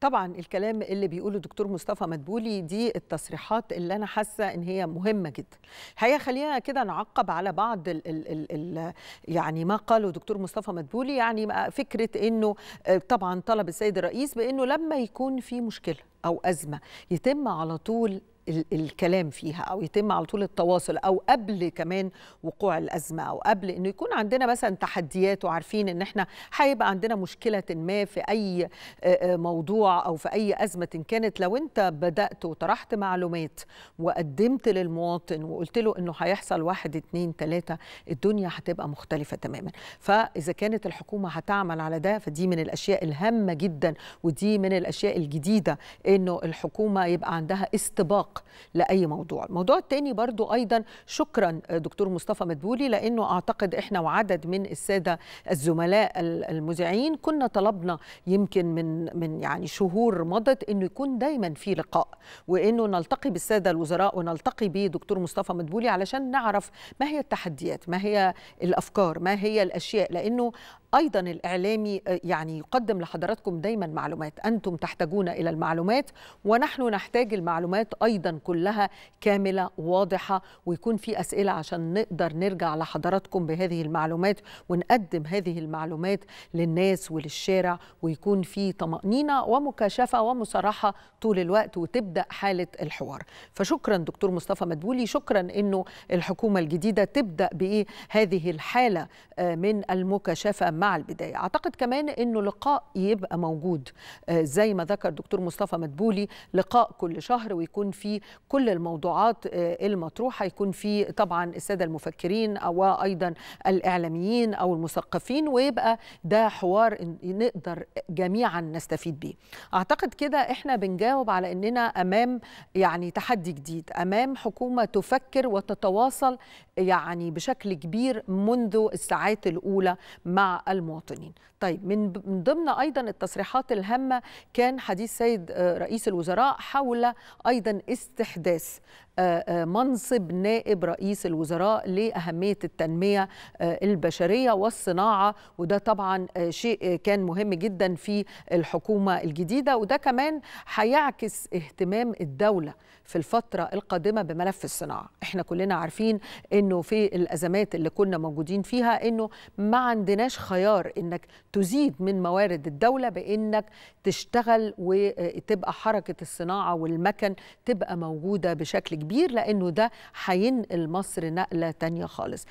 طبعا الكلام اللي بيقوله دكتور مصطفى مدبولي دي التصريحات اللي انا حاسه ان هي مهمه جدا الحقيقه خلينا كده نعقب على بعض ال ال ال الـ يعني ما قاله دكتور مصطفى مدبولي يعني فكره انه آه، طبعا طلب السيد الرئيس بانه لما يكون في مشكله أو أزمة يتم على طول الكلام فيها او يتم على طول التواصل او قبل كمان وقوع الازمه او قبل انه يكون عندنا مثلا تحديات وعارفين ان احنا هيبقى عندنا مشكله ما في اي موضوع او في اي ازمه إن كانت لو انت بدات وطرحت معلومات وقدمت للمواطن وقلت له انه هيحصل واحد اتنين تلاته الدنيا هتبقى مختلفه تماما فاذا كانت الحكومه هتعمل على ده فدي من الاشياء الهامه جدا ودي من الاشياء الجديده انه الحكومه يبقى عندها استباق لاي موضوع الموضوع الثاني برضو ايضا شكرا دكتور مصطفى مدبولي لانه اعتقد احنا وعدد من الساده الزملاء المذيعين كنا طلبنا يمكن من من يعني شهور مضت انه يكون دايما في لقاء وانه نلتقي بالساده الوزراء ونلتقي بدكتور مصطفى مدبولي علشان نعرف ما هي التحديات ما هي الافكار ما هي الاشياء لانه ايضا الاعلامي يعني يقدم لحضراتكم دايما معلومات انتم تحتاجون الى المعلومات المعلومات ونحن نحتاج المعلومات أيضا كلها كاملة واضحة ويكون في أسئلة عشان نقدر نرجع لحضراتكم بهذه المعلومات ونقدم هذه المعلومات للناس وللشارع ويكون في طمأنينة ومكاشفة ومصارحة طول الوقت وتبدأ حالة الحوار فشكرا دكتور مصطفى مدبولي شكرا أنه الحكومة الجديدة تبدأ بإيه هذه الحالة آه، من المكاشفة مع البداية أعتقد كمان أنه لقاء يبقى موجود آه، زي ما ذكر دكتور مصطفى مدبولي مدبولي لقاء كل شهر ويكون في كل الموضوعات آه، المطروحه يكون في طبعا الساده المفكرين وايضا الاعلاميين او المثقفين ويبقى ده حوار نقدر جميعا نستفيد بيه اعتقد كده احنا بنجاوب على اننا امام يعني تحدي جديد امام حكومه تفكر وتتواصل يعني بشكل كبير منذ الساعات الاولى مع المواطنين طيب من ضمن ايضا التصريحات الهامه كان حديث سيد آه، رئيس الوزراء حول ايضا استحداث آه، آه، منصب نائب رئيس الوزراء لأهمية التنمية آه، البشرية والصناعة وده طبعا شيء كان مهم جدا في الحكومة الجديدة وده كمان هيعكس اهتمام الدولة في الفترة القادمة بملف الصناعة احنا كلنا عارفين انه في الأزمات اللي كنا موجودين فيها انه ما عندناش خيار انك تزيد من موارد الدولة بانك تشتغل وتبقى حركه الصناعه والمكن تبقى موجوده بشكل كبير لانه ده هينقل مصر نقله تانية خالص